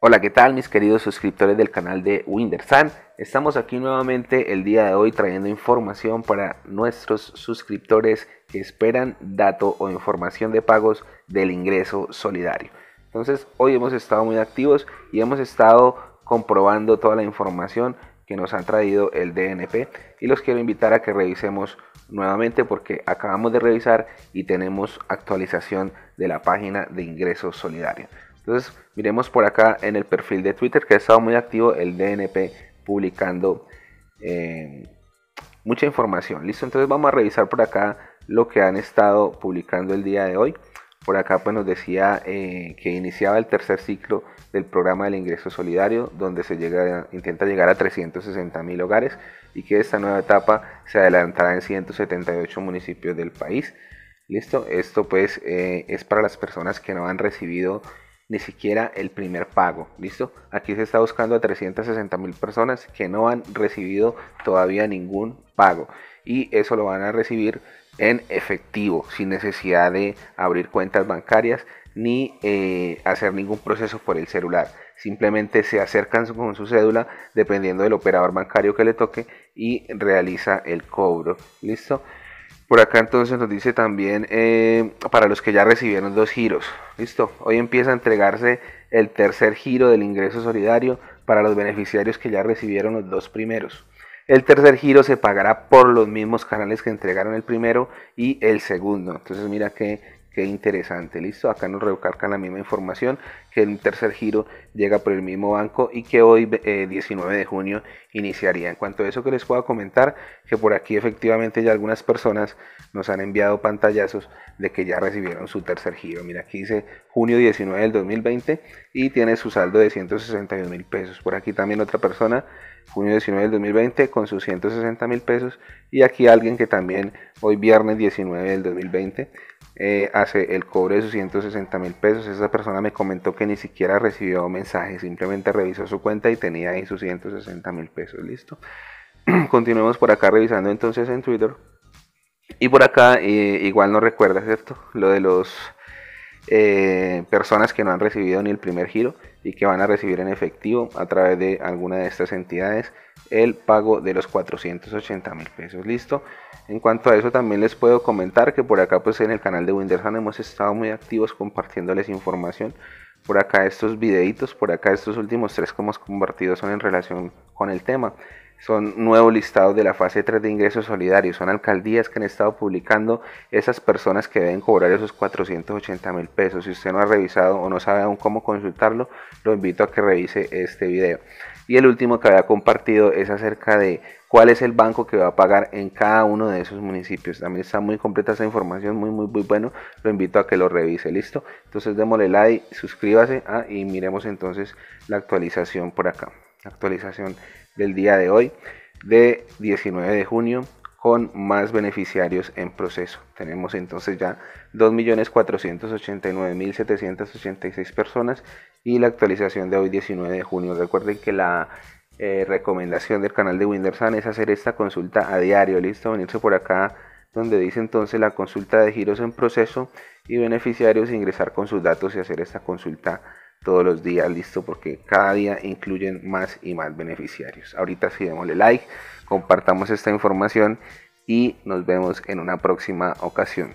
Hola, ¿qué tal mis queridos suscriptores del canal de Windersan? Estamos aquí nuevamente el día de hoy trayendo información para nuestros suscriptores que esperan dato o información de pagos del ingreso solidario. Entonces, hoy hemos estado muy activos y hemos estado comprobando toda la información que nos ha traído el DNP y los quiero invitar a que revisemos nuevamente porque acabamos de revisar y tenemos actualización de la página de ingreso solidario. Entonces, miremos por acá en el perfil de Twitter que ha estado muy activo el DNP publicando eh, mucha información. Listo, entonces vamos a revisar por acá lo que han estado publicando el día de hoy. Por acá pues nos decía eh, que iniciaba el tercer ciclo del programa del ingreso solidario, donde se llega, intenta llegar a 360 mil hogares y que esta nueva etapa se adelantará en 178 municipios del país. Listo, esto pues eh, es para las personas que no han recibido ni siquiera el primer pago. ¿Listo? Aquí se está buscando a 360 mil personas que no han recibido todavía ningún pago. Y eso lo van a recibir en efectivo, sin necesidad de abrir cuentas bancarias ni eh, hacer ningún proceso por el celular. Simplemente se acercan con su cédula dependiendo del operador bancario que le toque y realiza el cobro. ¿Listo? Por acá entonces nos dice también eh, para los que ya recibieron dos giros. Listo, hoy empieza a entregarse el tercer giro del ingreso solidario para los beneficiarios que ya recibieron los dos primeros. El tercer giro se pagará por los mismos canales que entregaron el primero y el segundo. Entonces mira que. Qué interesante, listo. Acá nos recargan la misma información que el tercer giro llega por el mismo banco y que hoy, 19 eh, de junio, iniciaría. En cuanto a eso que les puedo comentar, que por aquí efectivamente ya algunas personas nos han enviado pantallazos de que ya recibieron su tercer giro. Mira, aquí dice junio 19 del 2020 y tiene su saldo de 161 mil pesos. Por aquí también otra persona junio 19 del 2020 con sus 160 mil pesos y aquí alguien que también hoy viernes 19 del 2020 eh, hace el cobre de sus 160 mil pesos. Esa persona me comentó que ni siquiera recibió mensaje, simplemente revisó su cuenta y tenía ahí sus 160 mil pesos. Listo. Continuemos por acá revisando entonces en Twitter. Y por acá eh, igual no recuerda, ¿cierto? Lo de los eh, personas que no han recibido ni el primer giro y que van a recibir en efectivo a través de alguna de estas entidades el pago de los 480 mil pesos. Listo. En cuanto a eso también les puedo comentar que por acá pues en el canal de Windersan hemos estado muy activos compartiéndoles información. Por acá estos videitos, por acá estos últimos tres que hemos compartido son en relación con el tema son nuevos listados de la fase 3 de ingresos solidarios. Son alcaldías que han estado publicando esas personas que deben cobrar esos 480 mil pesos. Si usted no ha revisado o no sabe aún cómo consultarlo, lo invito a que revise este video. Y el último que había compartido es acerca de cuál es el banco que va a pagar en cada uno de esos municipios. También está muy completa esa información, muy, muy, muy bueno. Lo invito a que lo revise, ¿listo? Entonces démosle like, suscríbase ah, y miremos entonces la actualización por acá actualización del día de hoy de 19 de junio con más beneficiarios en proceso. Tenemos entonces ya 2.489.786 personas y la actualización de hoy 19 de junio. Recuerden que la eh, recomendación del canal de Windersan es hacer esta consulta a diario, listo, venirse por acá donde dice entonces la consulta de giros en proceso y beneficiarios, ingresar con sus datos y hacer esta consulta todos los días, listo, porque cada día incluyen más y más beneficiarios. Ahorita sí démosle like, compartamos esta información y nos vemos en una próxima ocasión.